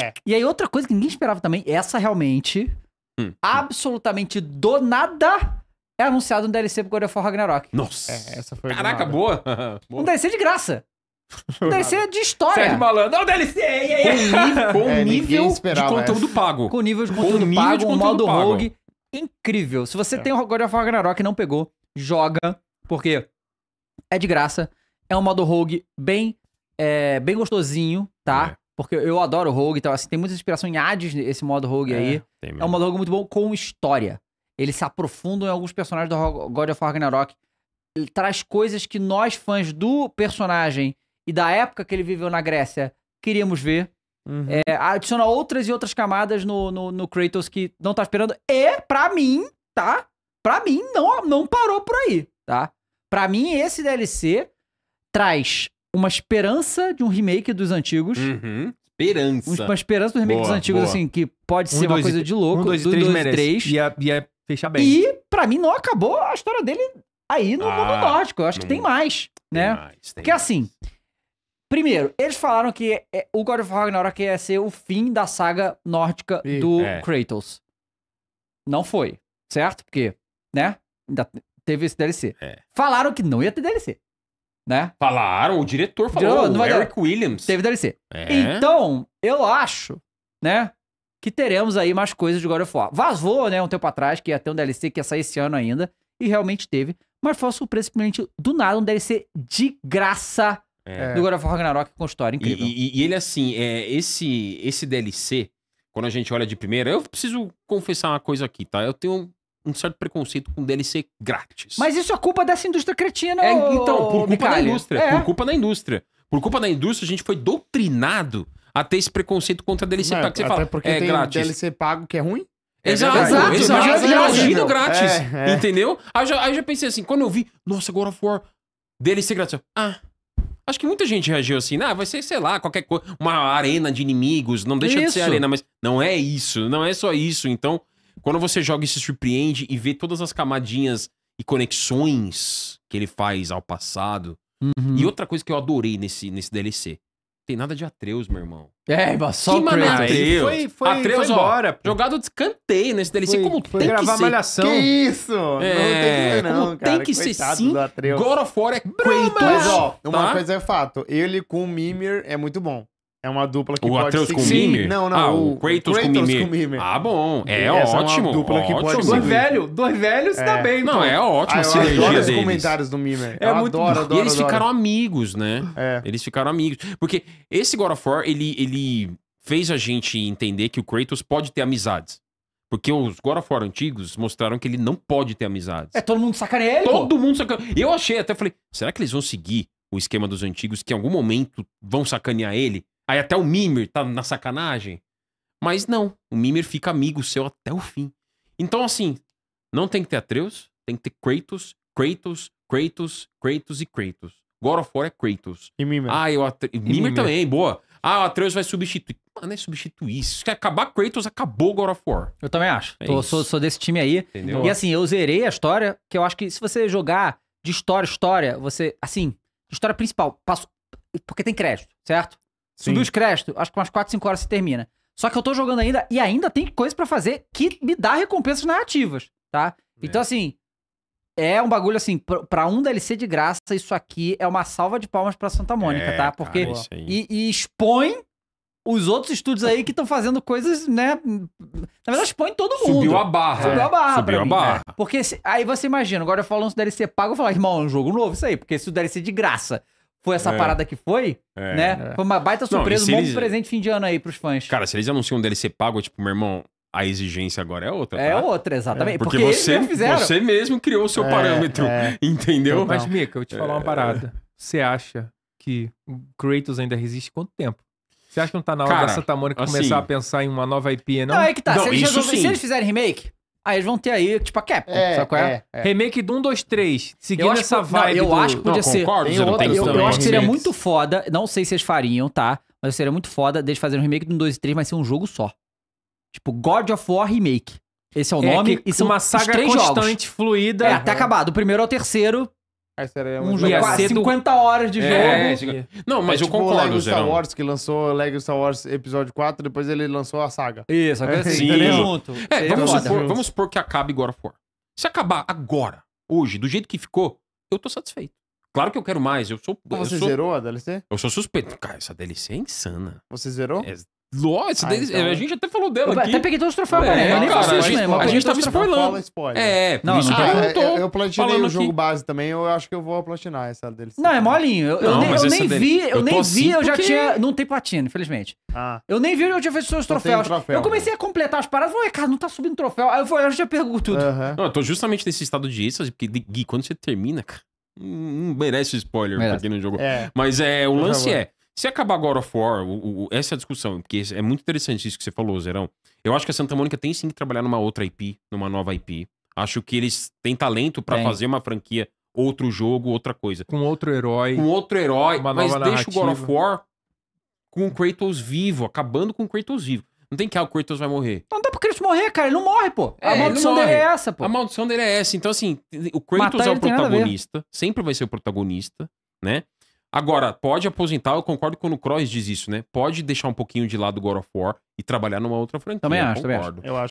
É. E aí, outra coisa que ninguém esperava também, essa realmente, hum, absolutamente do nada, é anunciado um DLC pro God of War Ragnarok. Nossa! É, essa foi Caraca, boa. boa! Um DLC de graça! Um DLC de história! Sérgio Malandro, é um DLC! Com é, nível, de conteúdo pago. Com nível de conteúdo com nível pago, de conteúdo um modo pago. rogue incrível. Se você é. tem o God of War Ragnarok e não pegou, joga, porque é de graça. É um modo rogue bem, é, bem gostosinho, tá? É. Porque eu adoro Rogue, então assim, tem muita inspiração em Hades, esse modo Rogue é, aí. É um modo Rogue muito bom com história. Ele se aprofunda em alguns personagens do God of War Ragnarok. Ele traz coisas que nós, fãs do personagem e da época que ele viveu na Grécia, queríamos ver. Uhum. É, adiciona outras e outras camadas no, no, no Kratos que não tá esperando. E, pra mim, tá? Pra mim, não, não parou por aí, tá? Pra mim, esse DLC traz uma esperança de um remake dos antigos, uhum esperança. Uma esperança dos remakes boa, antigos, boa. assim, que pode um, ser dois, uma coisa de louco. Um, dois, do, três, dois, três. e ia fechar bem. E, pra mim, não acabou a história dele aí no ah, mundo nórdico. Eu acho que tem mais, né? tem né? Mais, tem Porque, mais. assim, primeiro, eles falaram que é, o God of Ragnarok ia ser o fim da saga nórdica e, do é. Kratos. Não foi, certo? Porque, né? Ainda teve esse DLC. É. Falaram que não ia ter DLC né? Falaram, o diretor falou, não, o Eric dar. Williams. Teve DLC. É. Então, eu acho, né, que teremos aí mais coisas de God of War. Vazou, né, um tempo atrás, que ia ter um DLC que ia sair esse ano ainda, e realmente teve. Mas foi uma surpresa, simplesmente, do nada, um DLC de graça é. do God of War Ragnarok com história incrível. E, e, e, ele, assim, é, esse, esse DLC, quando a gente olha de primeira, eu preciso confessar uma coisa aqui, tá? Eu tenho um certo preconceito com DLC grátis. Mas isso é culpa dessa indústria cretina, é, Então, por culpa da indústria. É. Por culpa da indústria. Por culpa da indústria, a gente foi doutrinado a ter esse preconceito contra DLC pago. Que você fala, porque é tem grátis. DLC pago que é ruim? É exato, exato, exato. Mas grátis, é, é, entendeu? Aí eu, já, aí eu já pensei assim, quando eu vi, nossa, God of War, DLC grátis. Ah, Acho que muita gente reagiu assim, ah, vai ser, sei lá, qualquer coisa, uma arena de inimigos, não deixa isso. de ser arena, mas não é isso, não é só isso. Então, quando você joga e se surpreende e vê todas as camadinhas e conexões que ele faz ao passado. Uhum. E outra coisa que eu adorei nesse, nesse DLC. Tem nada de Atreus, meu irmão. É, só que mané Atreus. Foi, foi, Atreus, foi embora. Ó, nesse DLC. Foi, como foi tem gravar que malhação. ser. Que isso? É, não tem que ser, não, cara, Tem que ser sim. God of War é Kratos. Mas, ó, uma tá? coisa é fato. Ele com o Mimir é muito bom. É uma dupla que o pode Atreus seguir. com o Sim, não, não. Ah, o, o Kratos, Kratos com, o com Ah, bom. É Essa ótimo. É uma dupla ótimo. que pode dois velhos, dois velhos é. dá bem. Não, pô. Então. é ótimo ah, a sinergia adoro os comentários do Mimer É eu muito adoro, adoro, E eles adoro. ficaram amigos, né? É. Eles ficaram amigos. Porque esse God of War, ele, ele fez a gente entender que o Kratos pode ter amizades. Porque os God of War antigos mostraram que ele não pode ter amizades. É, todo mundo sacaneia ele, Todo pô. mundo sacaneia. Eu achei, até falei, será que eles vão seguir o esquema dos antigos que em algum momento vão sacanear ele? Aí até o Mimir tá na sacanagem. Mas não, o Mimir fica amigo seu até o fim. Então, assim, não tem que ter Atreus, tem que ter Kratos, Kratos, Kratos, Kratos e Kratos. God of War é Kratos. E Mimir. Ah, eu Atre... Mimir, Mimir, também, boa. Ah, o Atreus vai substituir. Mano, ah, é substituir isso. Se acabar Kratos, acabou God of War. Eu também acho. É Tô, sou, sou, desse time aí. Entendeu? E assim, eu zerei a história, que eu acho que se você jogar de história, história, você. Assim, história principal, passo. Porque tem crédito, certo? Subiu os créditos, acho que umas 4, 5 horas se termina. Só que eu tô jogando ainda e ainda tem coisa para fazer que me dá recompensas narrativas, tá? É. Então, assim, é um bagulho assim, pra um DLC de graça, isso aqui é uma salva de palmas pra Santa Mônica, é, tá? Porque. Cara, e, e, expõe os outros estúdios aí que estão fazendo coisas, né? Na verdade, expõe todo mundo. Subiu a barra. Subiu a barra. Subiu a mim, barra. Né? Porque se, aí você imagina, agora eu falo um DLC pago, eu falo, irmão, é um jogo novo isso aí, porque se o DLC de graça foi essa é. parada que foi, é. né? É. Foi uma baita surpresa, Não, um bom eles... presente fim de ano aí pros fãs. Cara, se eles anunciam um DLC pago, tipo, meu irmão, a exigência agora é outra. É tá? É outra, exatamente. É, porque, porque você, mesmo você mesmo criou o seu é, parâmetro, é. entendeu? Não, mas, Mika, eu te falar uma é. parada. Você acha que o Kratos ainda resiste quanto tempo? Você acha que não tá na hora da Santa Mônica assim, começar a pensar em uma nova IP, não? Não, é que tá. Não, se, eles resolver, sim. se eles fizerem remake, Aí ah, eles vão ter aí, tipo, a Capcom. É, sabe qual é? é, é. Remake do 1, 2, 3. Seguindo que, essa vibe. Não, eu do... acho que podia não, ser. Concordo, eu, outra, eu, eu acho que seria muito foda. Não sei se eles fariam, tá? Mas seria muito foda deles fazerem um remake do 1, 2 e 3, mas ser um jogo só. Tipo, God of War Remake. Esse é o é nome. que, e são uma saga constante, jogos. fluida. É, até tá acabado. Do primeiro ao é terceiro, um jogo de 50 horas de é, jogo. É, é. Não, mas é eu tipo concordo, concordo, o Lego Star Wars, que lançou Lego Star Wars Episódio 4, depois ele lançou a saga. Isso, é, sim. É, junto. É, vamos, supor, vamos supor que acabe God of War. Se acabar agora, hoje, do jeito que ficou, eu tô satisfeito. Claro que eu quero mais. Eu sou. Você eu sou, zerou a DLC? Eu sou suspeito. Cara, essa DLC é insana. Você zerou? É nossa, ah, então... a gente até falou dela eu aqui. Até peguei todos os troféus, é, cara. Eu nem cara, faço isso mesmo. A gente tava tá spoilando. Spoiler. É, não, isso não, não. É, é, eu tô Eu, eu platinei o jogo aqui. base também, eu acho que eu vou platinar essa deles. Não, é molinho. Eu, não, eu, eu nem dele. vi, eu, nem assim vi, eu já porque... tinha... Não tem platina, infelizmente. Ah. Eu nem vi, eu já tinha feito os troféus. Troféu. Eu comecei né? a completar as paradas, falei, cara, não tá subindo troféu. Aí eu eu já pergunto tudo. Não, eu tô justamente nesse estado de êxtase, porque, Gui, quando você termina, cara, não merece spoiler pra quem não jogou. É. Mas é, o lance é... Se acabar God of War, o, o, essa é a discussão, porque é muito interessante isso que você falou, Zerão. Eu acho que a Santa Mônica tem sim que trabalhar numa outra IP, numa nova IP. Acho que eles têm talento para fazer uma franquia, outro jogo, outra coisa. Com outro herói. Com outro herói, mas deixa narrativa. o God of War com o Kratos vivo, acabando com o Kratos vivo. Não tem que, ah, o Kratos vai morrer. Não dá pro Kratos morrer, cara. Ele não morre, pô. É, a maldição dele é essa, pô. A maldição dele é essa. Então, assim, o Kratos Matar é o protagonista. Sempre vai ser o protagonista, né? Agora, pode aposentar, eu concordo quando o Cross diz isso, né? Pode deixar um pouquinho de lado o God of War e trabalhar numa outra franquia. Também acho, concordo. também acho. Eu acho.